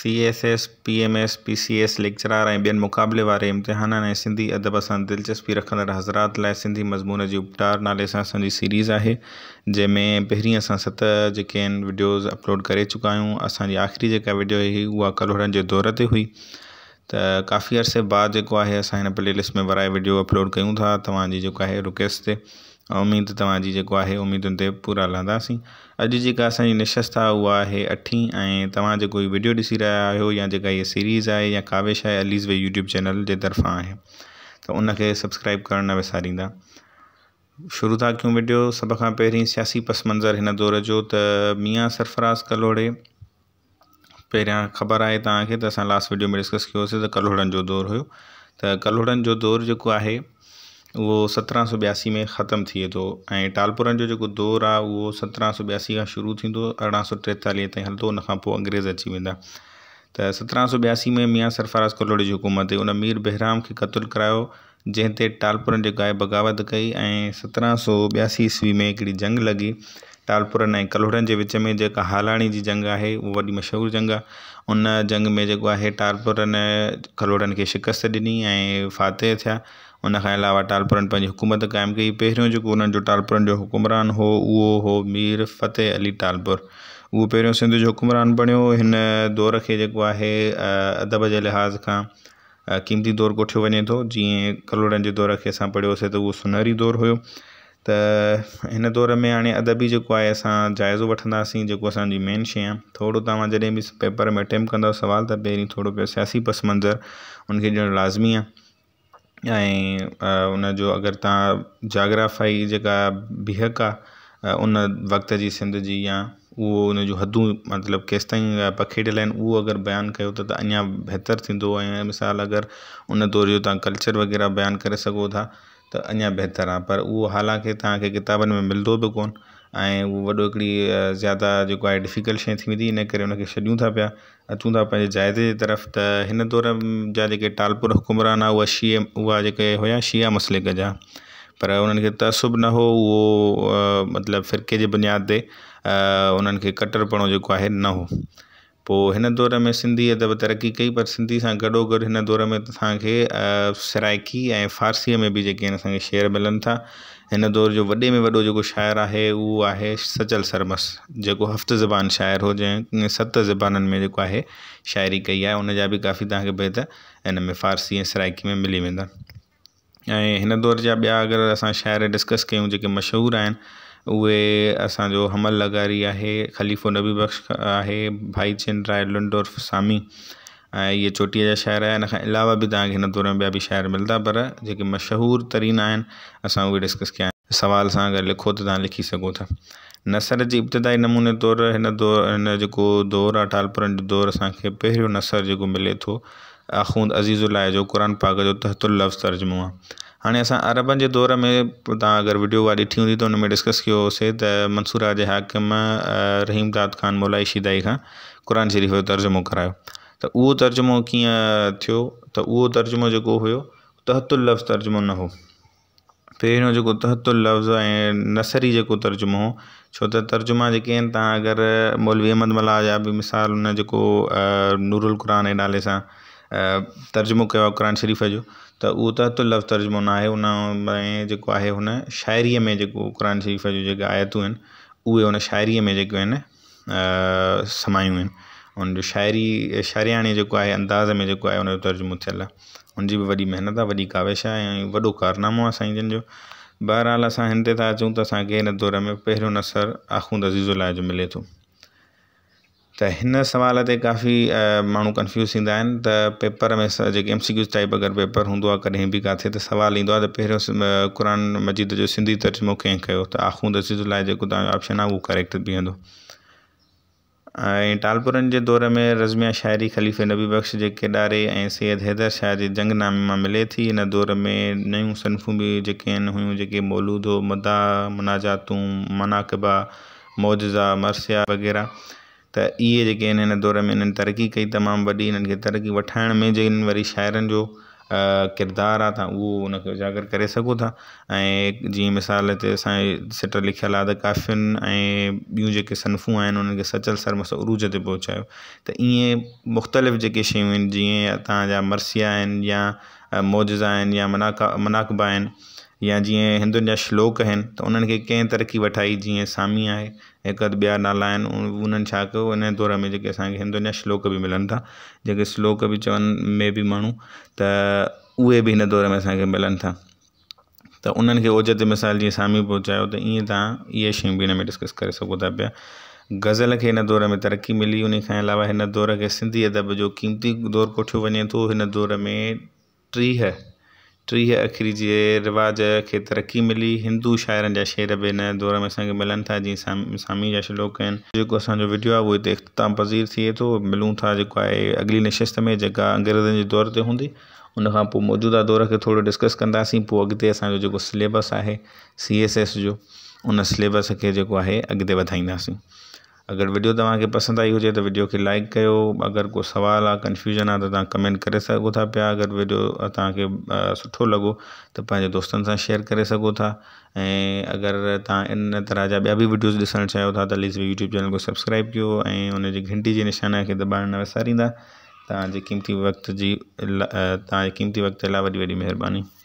C S S P M S P C S lecturer ऐं ॿियनि मुक़ाबले वारे इम्तिहान ऐं सिंधी अदब सां दिलचस्पी रखंदड़ हज़रात लाइ सिंधी मज़मून जी उपटार नाले सां असांजी सीरीज़ आहे जंहिंमें पहिरीं असां सत जेके आहिनि वीडियोस अपलोड करे चुका आहियूं असांजी आख़िरी जेका वीडियो हुई उहा कलोहनि जे दौर ते हुई त काफ़ी अर्से बाद जेको आहे असां हिन प्लेलिस्ट में वराए वीडियो अपलोड कयूं था तव्हांजी जेका आहे रिक्वेस्ट ते ऐं उमेद तव्हांजी जेको आहे उमेदुनि ते पूरा लहंदासीं अॼु जेका असांजी निशस्त आहे उहा आहे अठी ऐं तव्हां जेको हीअ वीडियो ॾिसी रहिया आहियो या जेका हीअ सीरीज़ आहे या काविश आहे अलीज़ वे यूट्यूब चैनल जे तरफ़ां आहे त उनखे सब्सक्राइब करणु न विसारींदा शुरू था कयूं वीडियो सभ खां पहिरीं सियासी पस मंज़र हिन दौर जो त मिया सरफराज़ कलोड़े पहिरियां ख़बर आहे तव्हांखे त असां लास्ट वीडियो में डिस्कस कयोसीं त कलोड़नि जो दौरु हुयो त कलोड़नि जो दौरु जेको आहे उहो सत्रहं सौ ॿियासी में ख़तमु थिए थो ऐं टालपुरनि जो जेको दौरु आहे उहो सत्रहं सौ ॿियासी खां शुरू थींदो अरिड़हं सौ टेतालीह ताईं हलंदो हुन खां पोइ अंग्रेज़ अची वेंदा त सत्रहं सौ ॿियासी में मियां सरफराज कलोड़ी जी हुकूमत हुई उन मीर बहिराम खे क़तलु करायो जंहिं ते टालपुरनि जे गाए बग़ावत कई ऐं सत्रहं सौ ॿियासी ईस्वी में हिकिड़ी जंग लॻी टालपुरनि ऐं कलोड़नि जे विच में जेका हालाणी जी जंग आहे उहा वॾी मशहूरु जंग आहे उन जंग में जेको आहे टालपुरनि कलोड़नि खे शिकस्त ॾिनी ऐं फ़ाते थिया उन खां अलावा टालपुरनि पंहिंजी हुकूमत कायम कई पहिरियों जेको उन्हनि जो जो हुकुमरान हो उहो हो मीर फ़तेह अली टालपुर वो पहिरियों सिंध जो हुकुमरान बणियो हिन दौर के जेको आहे अदब के लिहाज़ का क़ीमती दौर कोठियो वञे थो जीअं कलोड़नि जे दौर के अस पढ़ियोसीं तो उहो सुनहरी दौर हुयो त हिन दौर में हाँ अदबी जो है असां जाइज़ो वठंदासीं जेको असांजी मेन शइ आहे थोरो तव्हां जॾहिं पेपर में अटैम्प्ट कंदव सवाल तो पहिरीं थोरो पियो सियासी पस मंज़र उनखे लाज़मी है उन अगर अगरि तव्हां जाग्राफ़ाई जेका आहे उन वक़्त जी सिंध जी या उहो उन हदूं मतिलबु केसिताईं पखिड़ियल आहिनि उहो अगरि बयानु कयो त अञा बहितर थींदो ऐं मिसाल अगरि उन दौर जो तव्हां कल्चर वग़ैरह बयानु करे सघो था त अञा बहितर आहे पर उहो हालांकि तव्हांखे किताबनि में मिलंदो बि कोन ऐं उहो वॾो हिकिड़ी ज़्यादा जेको आहे डिफिकल्ट शइ थी वेंदी इन करे उन खे छॾियूं था पिया अचूं था पंहिंजे जाइदे जे तरफ़ त हिन दौर जा जेके टालपुर हुकुमरान आहे उहा शीअ उहा जेके हुया शीआ मसलिक जा पर उन्हनि खे तसुब न हो उहो मतिलबु फिरके जे बुनियाद ते उन्हनि खे कटरपणो जेको आहे न हो पोइ हिन दौर में सिंधी अदब तरक़ी कई पर सिंधी सां गॾोगॾु हिन दौर में असांखे सराइकी ऐं फारसीअ में बि जेके आहिनि असांखे शेर मिलनि था हिन दौर जो वॾे में वॾो जेको शाइरु आहे उहो आहे सचल सरमस जेको हफ़्त ज़बान शाइरु हो जंहिं सत ज़बाननि में जेको आहे शाइरी कई आहे उनजा बि काफ़ी तव्हांखे बेद हिन में फारसी ऐं सराइकी में मिली वेंदा ऐं हिन दौर जा ॿिया अगरि असां शाइर डिस्कस कयूं जेके मशहूरु आहिनि उहे असांजो हमल लग़ारी आहे ख़लीफ़ो नबी बख़्श आहे भाईचंद राय लुंडोर्फ सामी ऐं इहे चोटीअ जा शाइर आहिनि हिन खां अलावा बि तव्हांखे हिन दौर में ॿिया बि शाइर मिलंदा पर जेके मशहूरु तरीन आहिनि असां उहे डिस्कस कया आहिनि सवाल सां अगरि लिखो त तव्हां लिखी सघो था नसर जे इब्तिदाई नमूने तौरु हिन दौर हिन जेको दौरु आहे टालपुरनि जो दौरु असांखे पहिरियों नसर जेको मिले थो आखूंद अज़ीज़ुल्ला जो क़ुर पाक जो तहतुल लफ़्ज़ तर्जुमो आहे हाँ अस अरबन के दौर में अगर वीडियो वारी दिखी होंगी तो उनमें डिस्कस किया मंसूर जे हाकिम दाद ख़ान मौलाई शिदाई का कुरान शरीफ़ जो तर्जुमो कराया तो वो तर्जुमो कि थो तो वो तर्जुमो जो हो तहतुल लफ़्ज़ तर्जुमो न हो पहिरियों जो तहतुल लफ़्ज़ ए नसरी जो तर्जुमो हो छो तो तर्जुमा जेके आहिनि मौलवी अहमद मल्हा जहाँ भी मिसाल हुन नूरुल कुरान नाले से तर्जुमो कयो आहे क़ुर शरीफ़ जो त उहो त तव तर्जुमो न आहे उन में जेको आहे हुन शाइरीअ में जेको क़ुर शरीफ़ जूं जेके आयतूं आहिनि उहे हुन शाइरीअ में जेके आहिनि समायूं आहिनि उनजो शाइरी शाइरियाणी जेको आहे अंदाज़ में जेको आहे उनजो तर्जुमो थियलु आहे उनजी बि वॾी महिनत आहे वॾी काविश आहे ऐं वॾो कारनामो आहे साईं जन जो बहरहाल असां हिन ते था अचूं त असांखे हिन दौर में पहिरियों नसर आखूं अज़ीज़ लाइ जो मिले थो त हिन सुवाल ते काफ़ी माण्हू कंफ्यूज़ थींदा आहिनि त पेपर में जेके एम सी क्यूज़ टाइप अगरि पेपर हूंदो आहे कॾहिं बि किथे त सुवालु ईंदो आहे त पहिरियों क़ुर मजिद जो सिंधी तर्जुमो कंहिं कयो त आखूं दसीज़ लाइ जेको तव्हांजो ऑप्शन आहे उहो करेक्ट बीहंदो ऐं टालपुरनि जे दौर में रज़मिया शाइरी ख़लीफ़े नबी बख़्श जे केॾारे ऐं सैद हैदर शाह जे जंग नामे मां मिले थी हिन दौर में नयूं सनफ़ूं बि जेके आहिनि हुयूं जेके मौलूदो मदा मुनाजातूं मनाक़बा मौजा मरसिया वग़ैरह त इहे जेके आहिनि हिन दौर में हिननि तरक़ी कई तमामु वॾी हिननि खे तरक़ी वठाइण में जिन वरी शाइरनि जो किरदारु आहे तव्हां उहो उनखे उजागर करे सघो था ऐं जीअं मिसाल ते असांजे सिट लिखियलु आहे त काफ़ियुनि ऐं ॿियूं जेके सनफ़ूं आहिनि उन्हनि खे सचल सरम सां उरूज ते पहुचायो त ईअं मुख़्तलिफ़ जेके शयूं आहिनि जीअं तव्हांजा मर्सिया आहिनि या मौजा आहिनि या मनाका मनाक़बा आहिनि या जीअं हिंदुनि जा श्लोक आहिनि त उन्हनि खे कंहिं तरक़ी वठाई जीअं सामी आहे हिकद ॿिया नाला आहिनि उन्हनि छा कयो इन दौर में जेके असांखे हिंदुनि जा श्लोक बि मिलनि था जेके श्लोक बि चवनि में बि माण्हू त उहे बि हिन दौर में असांखे मिलनि था त उन्हनि खे ओचिते मिसाल जीअं सामी पहुचायो त ईअं तव्हां इहे शयूं बि हिन में डिस्कस करे सघो था पिया गज़ल खे हिन दौर में तरक़ी मिली उन खां अलावा हिन दौर खे सिंधी अदब जो क़ीमती दौरु कोठियो वञे थो हिन दौर में टीह टीह अखरी जे रिवाज़ खे तरक़ी मिली हिंदू शाइरनि जा शेर बि हिन दौर में असांखे मिलनि था जीअं सामी जा श्लोक आहिनि जेको असांजो वीडियो आहे उहो हिते इख़्ताम पज़ीर थिए थो मिलूं था जेको आहे अॻिली नशिस्त में जेका अंग्रेज़नि जे दौर ते हूंदी उनखां पोइ मौजूदा दौर खे थोरो डिस्कस कंदासीं पोइ अॻिते असांजो जेको सिलेबस आहे सी एस एस जो उन सिलेबस खे जेको आहे अॻिते वधाईंदासीं अगरि वीडियो तव्हांखे पसंदि आई हुजे त वीडियो खे लाइक कयो अगरि को सुवाल आहे कंफ्यूजन आहे त तव्हां कमेंट करे सघो था पिया अगरि वीडियो तव्हांखे सुठो लॻो त पंहिंजे दोस्तनि सां शेयर करे सघो था ऐं अगरि तव्हां इन तरह जा ॿिया बि वीडियोस ॾिसणु चाहियो था त लीज़ यूट्यूब चैनल खे सब्सक्राइब कयो ऐं उनजी घंटी जे निशान खे दॿाइण न विसारींदा तव्हांजे क़ीमती वक़्त जी तव्हांजे क़ीमती वक़्त लाइ वॾी वॾी महिरबानी